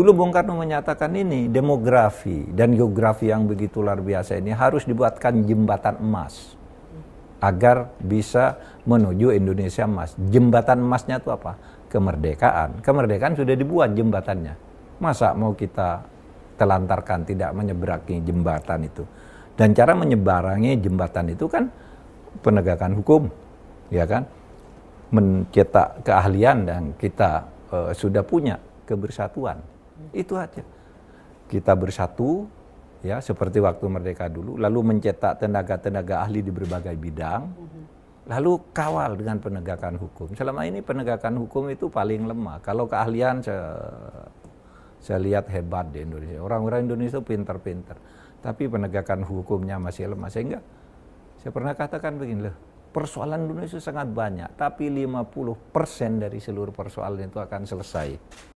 Dulu Bung Karno menyatakan ini demografi dan geografi yang begitu luar biasa ini harus dibuatkan jembatan emas agar bisa menuju Indonesia emas. Jembatan emasnya itu apa? Kemerdekaan. Kemerdekaan sudah dibuat jembatannya. Masa mau kita telantarkan tidak menyeberangi jembatan itu? Dan cara menyebarangi jembatan itu kan penegakan hukum, ya kan? Mencetak keahlian dan kita e, sudah punya kebersatuan. Itu aja. Kita bersatu ya seperti waktu merdeka dulu, lalu mencetak tenaga-tenaga ahli di berbagai bidang. Lalu kawal dengan penegakan hukum. Selama ini penegakan hukum itu paling lemah. Kalau keahlian saya, saya lihat hebat di Indonesia. Orang-orang Indonesia pinter-pinter. Tapi penegakan hukumnya masih lemah. Sehingga saya pernah katakan begini loh, persoalan Indonesia sangat banyak, tapi 50% dari seluruh persoalan itu akan selesai